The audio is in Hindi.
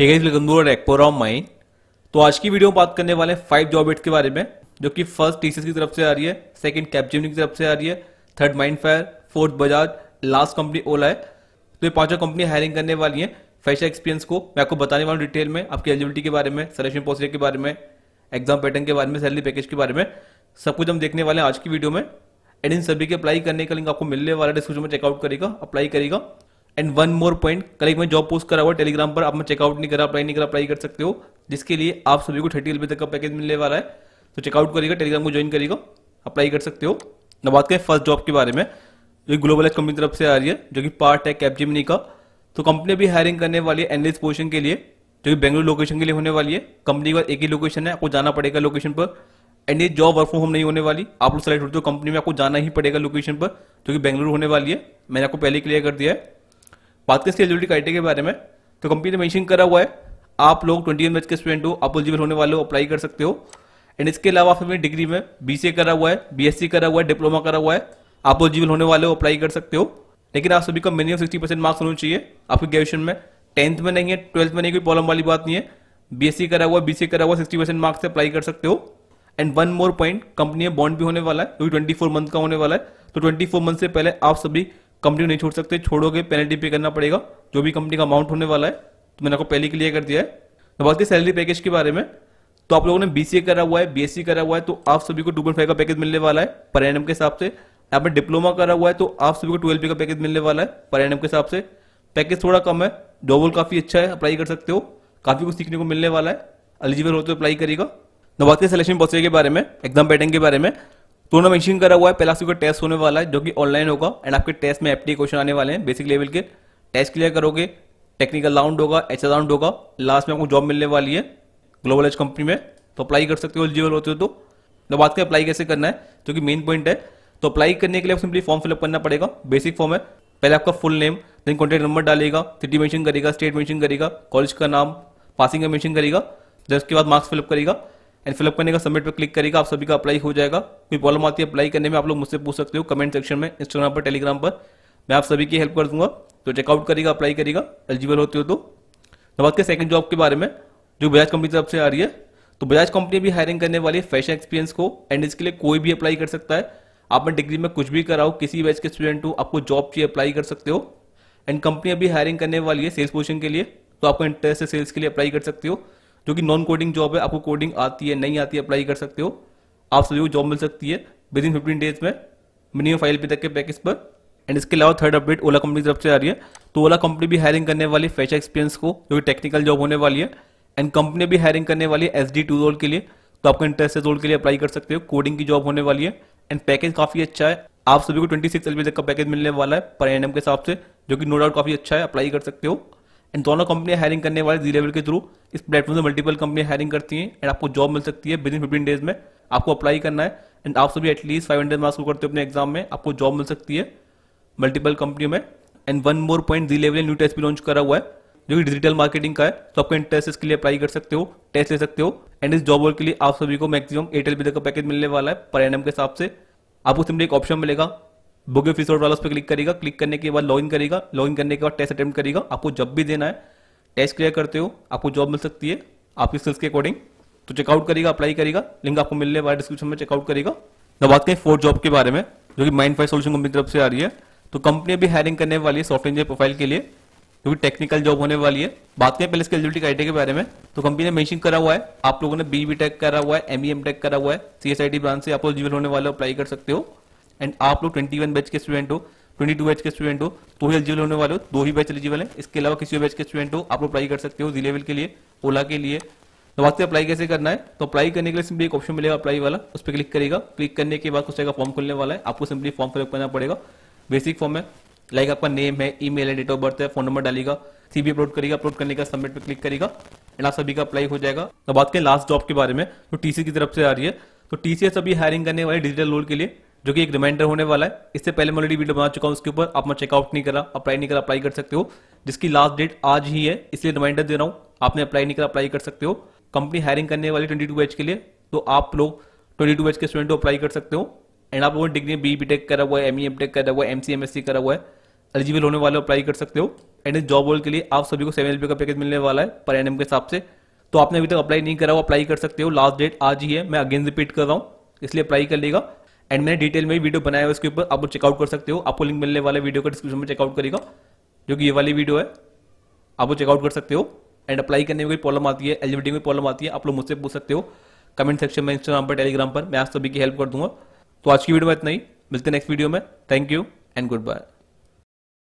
हे गाइस लगंदू और एक्पोराम माइन तो आज की वीडियो में बात करने वाले फाइव जॉब एड्स के बारे में जो कि फर्स्ट टीसीएस की तरफ से आ रही है सेकंड कैपजेमिनी की तरफ से आ रही है थर्ड माइंड फायर fourth Bajaj last company Ola है तो ये पांचों कंपनी हायरिंग करने वाली है फैशन एक्सपीरियंस को मैं आपको बताने वाला हूँ डिटेल में आपकी एलिजिबिलिटी के बारे में सिलेक्शन प्रोसीजर के बारे में एग्जाम पैटर्न के बारे में सैलरी पैकेज के बारे में सब कुछ हम देखने वाले हैं आज की वीडियो में एंड इन सभी के अप्लाई करने का लिंक आपको मिलने वाला डिस्क्रिप्शन में चेकआउट करेगा अप्लाई करेगा एंड वन मोर पॉइंट कल एक मैं जॉब पोस्ट करा हुआ टेलीग्राम पर आप मैं चेकआउट नहीं करा अप्लाई नहीं करा अप्लाई कर सकते हो जिसके लिए आप सभी को थर्टी रुपये तक का पैकेज मिलने वाला है तो चेकआउट करिएगा टेलीग्राम को ज्वाइन करिएगा अप्लाई कर सकते हो ना बात करें फर्स्ट जॉब के बारे में जो ग्लोबल एज कंपनी तरफ से आ रही है जो कि पार्ट है जिमनी का तो कंपनी भी हायरिंग करने वाली है एनलिस पोजिशन के लिए जो कि बेंगलुरु लोकेशन के लिए होने वाली है कंपनी का एक ही लोकेशन है आपको जाना पड़ेगा लोकेशन पर एंड ये जॉब वर्क फ्रॉम होम नहीं होने वाली आप लोग सेलेक्ट होते हो कंपनी तो में आपको जाना ही पड़ेगा लोकेशन पर जो कि बेंगलुरु होने वाली है मैंने आपको पहले क्लियर कर दिया है बात करें एलिजिबिलिटी क्राइटेरिया के बारे में तो कंपनी ने मैंशन करा हुआ है आप लोग ट्वेंटी एन के स्टूडेंट हो आप एलिजिबल होने वाले हो अप्लाई कर सकते हो एंड इसके अलावा फिर डिग्री में बी करा हुआ है बी करा हुआ है डिप्लोमा करा हुआ है आप एलिजिबल होने वाले हो अप्लाई कर सकते हो लेकिन आप सभी का मिनिमम सिक्सटी परसेंट मार्क्स होने चाहिए आपके ग्रेजुएशन में टेंथ में नहीं है ट्वेल्थ में नहीं कोई प्रॉब्लम वाली बात नहीं है बीएससी करा हुआ बीसी करा हुआ सिक्सटी परसेंट मार्क्स से अप्लाई कर सकते हो and one more point company में बॉन्ड भी होने वाला है क्योंकि ट्वेंटी फोर मंथ का होने वाला है तो ट्वेंटी फोर मंथ से पहले आप सभी कंपनी नहीं छोड़ सकते छोड़ोगे पेनल्टी पे करना पड़ेगा जो भी कंपनी का अमाउंट होने वाला है तो मैंने आपको पहले क्लियर कर दिया है तो बात सैलरी पैकेज के बारे में तो आप लोगों ने बी करा हुआ है बी करा हुआ है तो आप सभी को टू फाइव का पैकेज मिलने वाला है पर एन के हिसाब से आपने डिप्लोमा करा हुआ है तो आप सभी को ट्वेल्व का पैकेज मिलने वाला है पर एन के हिसाब से पैकेज थोड़ा कम है डोबल काफी अच्छा है अप्लाई कर सकते हो काफी कुछ सीखने को मिलने वाला है एलिजिबल हो तो अप्लाई करेगा नवाते सिलेक्शन प्रोसेस के बारे में एग्जाम पैटर्न के बारे में पूरा मेंशन करा हुआ है पहला का टेस्ट होने वाला है जो कि ऑनलाइन होगा एंड आपके टेस्ट में एप्टी क्वेश्चन आने वाले हैं बेसिक लेवल के टेस्ट क्लियर करोगे टेक्निकल राउंड होगा एच राउंड होगा लास्ट में आपको जॉब मिलने वाली है ग्लोबल एज कंपनी में तो अप्लाई कर सकते हो एलिजिबल होते हो तो, तो बात करें अप्लाई कैसे करना है जो कि मेन पॉइंट है तो अप्लाई करने के लिए सिंपली फॉर्म फिलअप करना पड़ेगा बेसिक फॉर्म है पहले आपका full name then contact number डालेगा सिटी मेंशन करेगा स्टेट मेंशन करेगा कॉलेज का नाम पासिंग का मेंशन करेगा देन उसके बाद मार्क्स फिलअप करेगा एंड फिलअप करने का सबमिट पर क्लिक करेगा आप सभी का अप्लाई हो जाएगा कोई प्रॉब्लम आती है अप्लाई करने में आप लोग मुझसे पूछ सकते हो कमेंट सेक्शन में इंस्टाग्राम पर टेलीग्राम पर मैं आप सभी की हेल्प कर दूंगा तो चेकआउट करेगा अप्लाई करेगा एलिजिबल होते हो तो बात के सेकंड जॉब के बारे में जो बजाज कंपनी तरफ से आ रही है तो बजाज कंपनी भी हायरिंग करने वाली फैशन एक्सपीरियंस को एंड इसके लिए कोई भी अप्लाई कर सकता है आपने डिग्री में कुछ भी कराओ किसी बैच के स्टूडेंट हो आपको जॉब चाहिए अप्लाई कर सकते हो एंड कंपनी अभी हायरिंग करने वाली है सेल्स पोजिशन के लिए तो आपको इंटरेस्ट है सेल्स के लिए अप्लाई कर सकते हो जो कि नॉन कोडिंग जॉब है आपको कोडिंग आती है नहीं आती है अप्लाई कर सकते हो आप सभी को जॉब मिल सकती है विद इन फिफ्टीन डेज में मिनिमम फाइल पे तक के पैकेज पर एंड इसके अलावा थर्ड अपडेट ओला कंपनी की तरफ से आ रही है तो ओला कंपनी भी हायरिंग करने वाली फैशन एक्सपीरियंस को जो कि टेक्निकल जॉब होने वाली है एंड कंपनी भी हायरिंग करने वाली है एस डी टू रोल के लिए तो आपको इंटरेस्ट रोल के लिए अप्लाई कर सकते हो कोडिंग की जॉब होने वाली है एंड पैकेज काफी अच्छा है आप सभी को ट्वेंटी सिक्स तक का पैकेज मिलने वाला है पर एन के हिसाब से जो कि नो डाउट काफी अच्छा है अप्लाई कर सकते हो एंड दोनों कंपनियां हायरिंग करने वाले जी लेवल के थ्रू इस प्लेटफॉर्म से मल्टीपल कंपनियां हायरिंग करती हैं एंड आपको जॉब मिल सकती है विद इन फिफ्टीन डेज में आपको अप्लाई करना है एंड आप सभी एटलीस्ट फाइव हंड्रेड मार्क्स को करते हो अपने एग्जाम में आपको जॉब मिल सकती है मल्टीपल कंपनियों में and one more point G level new test भी लॉन्च करा हुआ है जो कि डिजिटल मार्केटिंग का है तो आपको इंटरेस्ट इसके लिए अप्लाई कर सकते हो टेस्ट ले सकते हो एंड इस जॉब वर्क के लिए आप सभी को मैक्सिमम एयरटेल बी का पैकेज मिलने वाला है पर एन के हिसाब से आपको सिंपली एक ऑप्शन मिलेगा बुक रिसोर्ट वाला उस पर क्लिक करेगा क्लिक करने के बाद लॉग करेगा लॉग करने के बाद टेस्ट अटेम्प्ट करेगा आपको जब भी देना है टेस्ट क्लियर करते हो आपको जॉब मिल सकती है आपकी स्किल्स के अकॉर्डिंग तो चेकआउट करेगा अप्लाई करेगा लिंक आपको मिलने वाला डिस्क्रिप्शन में चेकआउट करेगा ना बात करें फोर्थ जॉब के बारे में जो कि माइंड फाइव सोल्यूशन कंपनी की तरफ से आ रही है तो कंपनी अभी हायरिंग करने वाली है सॉफ्टवेयर इंजीनियर प्रोफाइल के लिए जो कि टेक्निकल जॉब होने वाली है बात करें पहले इसके एलिजिबिलिटी क्राइटेरिया के बारे में तो कंपनी ने मेंशन करा हुआ है आप लोगों ने बी टेक करा हुआ है एम टेक e करा हुआ है सी ब्रांच से आप लोग जीवन होने वाले अप्लाई कर सकते हो एंड आप लोग ट्वेंटी वन बैच के स्टूडेंट हो ट्वेंटी टू बैच के स्टूडेंट हो तो ही एलिजिबल होने वाले हो दो ही बैच एलिजिबल है इसके अलावा किसी बैच के स्टूडेंट हो आप लोग अप्लाई कर सकते हो जी लेवल के लिए ओला के लिए तो वास्तव अप्लाई कैसे करना है तो अप्लाई करने के लिए सिंपली एक ऑप्शन मिलेगा अप्लाई वाला उस पर क्लिक करेगा क्लिक करने के बाद कुछ जगह फॉर्म खुलने वाला है आपको सिंपली फॉर्म फिलअप करना पड़ेगा बेसिक फॉर्म है लाइक आपका नेम है ईमेल है डेट ऑफ बर्थ है फोन नंबर डालेगा सीबी अपलोड करेगा अपलोड करने का सबमिट पर क्लिक करेगा एंड आप सभी का अप्लाई हो जाएगा तो बात करें लास्ट जॉब के बारे में तो टीसी की तरफ से आ रही है तो टीसीएस अभी हायरिंग करने वाले डिजिटल रोल के लिए जो कि एक रिमाइंडर होने वाला है इससे पहले मैं ऑलरेडी वीडियो बना चुका हूँ उसके ऊपर मैं चेकआउट नहीं करा अप्लाई नहीं करा अप्लाई कर सकते हो जिसकी लास्ट डेट आज ही है इसलिए रिमाइंडर दे रहा हूँ आपने अप्लाई नहीं करा अप्लाई कर सकते हो कंपनी हायरिंग करने वाली ट्वेंटी टू के लिए तो आप लोग ट्वेंटी टू के स्टूडेंट को अप्लाई कर सकते हो एंड आप लोगों डिग्री बी बी टेक करा हुआ है एम ई एम टेक करा हुआ है M C M S C करा हुआ है एलिजिबल होने वाले अप्लाई कर सकते हो एंड इस जॉब होल्ड के लिए आप सभी को सेवन एल का पैकेज मिलने वाला है पर एन के हिसाब से तो आपने अभी तक अप्लाई नहीं करा हुआ अप्लाई कर सकते हो लास्ट डेट आज ही है मैं अगेन रिपीट कर रहा हूँ इसलिए अप्लाई कर लेगा एंड मैंने डिटेल में वीडियो बनाया है उसके ऊपर आप चेकआउट कर सकते हो आपको लिंक मिलने वाले वीडियो का डिस्क्रिप्शन में चेकआउट करेगा जो कि ये वाली वीडियो है आप वो चेकआउट कर सकते हो एंड अप्लाई करने में कोई प्रॉब्लम आती है एलिजिबिलिटी में प्रॉब्लम आती है आप लोग मुझसे पूछ सकते हो कमेंट सेक्शन में इंस्टाग्राम पर टेलीग्राम पर मैं आप सभी की हेल्प कर दूंगा तो आज की वीडियो में इतना ही मिलते हैं नेक्स्ट वीडियो में thank you and good bye